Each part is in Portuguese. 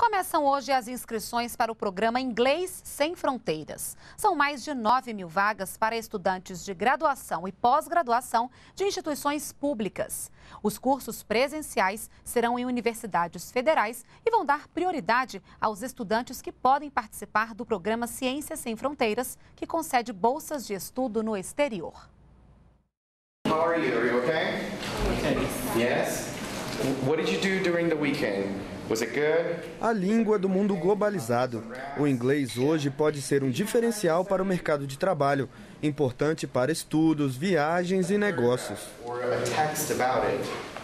Começam hoje as inscrições para o programa Inglês Sem Fronteiras. São mais de 9 mil vagas para estudantes de graduação e pós-graduação de instituições públicas. Os cursos presenciais serão em universidades federais e vão dar prioridade aos estudantes que podem participar do programa Ciências Sem Fronteiras, que concede bolsas de estudo no exterior. How are you? Are you okay? Yes. What did you do during the weekend? A língua do mundo globalizado. O inglês hoje pode ser um diferencial para o mercado de trabalho, importante para estudos, viagens e negócios.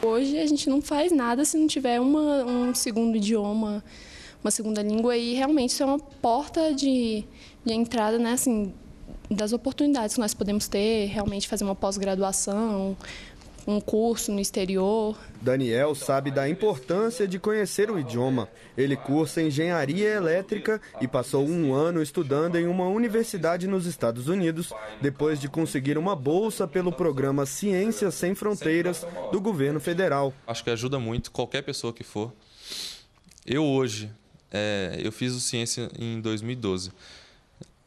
Hoje a gente não faz nada se não tiver uma, um segundo idioma, uma segunda língua, e realmente isso é uma porta de, de entrada, né? Assim, das oportunidades que nós podemos ter, realmente fazer uma pós-graduação, um curso no exterior. Daniel sabe da importância de conhecer o idioma. Ele cursa engenharia elétrica e passou um ano estudando em uma universidade nos Estados Unidos, depois de conseguir uma bolsa pelo programa Ciências Sem Fronteiras do governo federal. Acho que ajuda muito qualquer pessoa que for. Eu hoje, é, eu fiz o Ciência em 2012.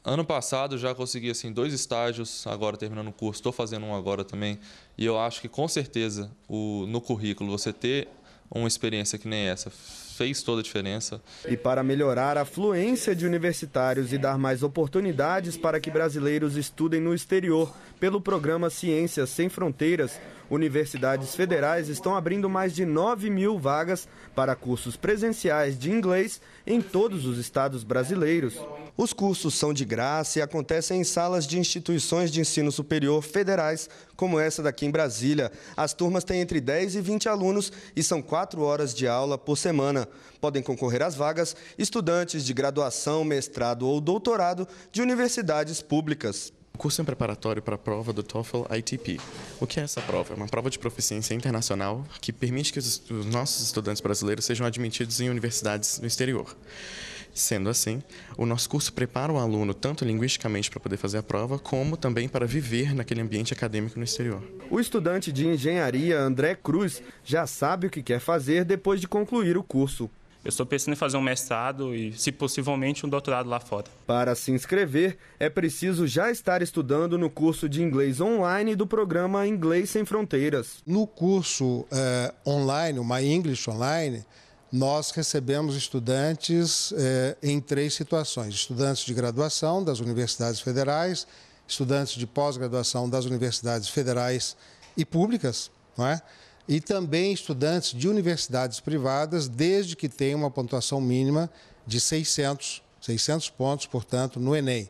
Ano passado já consegui assim dois estágios, agora terminando o curso, estou fazendo um agora também. E eu acho que com certeza o, no currículo você ter uma experiência que nem essa, fez toda a diferença. E para melhorar a fluência de universitários e dar mais oportunidades para que brasileiros estudem no exterior, pelo programa Ciências Sem Fronteiras, universidades federais estão abrindo mais de 9 mil vagas para cursos presenciais de inglês em todos os estados brasileiros. Os cursos são de graça e acontecem em salas de instituições de ensino superior federais, como essa daqui em Brasília. As turmas têm entre 10 e 20 alunos e são 4 horas de aula por semana. Podem concorrer às vagas estudantes de graduação, mestrado ou doutorado de universidades públicas. O curso é um preparatório para a prova do TOEFL ITP. O que é essa prova? É uma prova de proficiência internacional que permite que os nossos estudantes brasileiros sejam admitidos em universidades no exterior. Sendo assim, o nosso curso prepara o aluno tanto linguisticamente para poder fazer a prova, como também para viver naquele ambiente acadêmico no exterior. O estudante de engenharia André Cruz já sabe o que quer fazer depois de concluir o curso. Eu estou pensando em fazer um mestrado e, se possivelmente, um doutorado lá fora. Para se inscrever, é preciso já estar estudando no curso de inglês online do programa Inglês Sem Fronteiras. No curso eh, online, o My English Online, nós recebemos estudantes eh, em três situações: estudantes de graduação das universidades federais, estudantes de pós-graduação das universidades federais e públicas, não é? e também estudantes de universidades privadas, desde que tenham uma pontuação mínima de 600, 600 pontos, portanto, no Enem.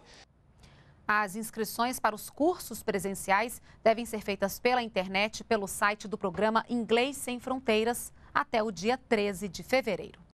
As inscrições para os cursos presenciais devem ser feitas pela internet pelo site do programa Inglês Sem Fronteiras até o dia 13 de fevereiro.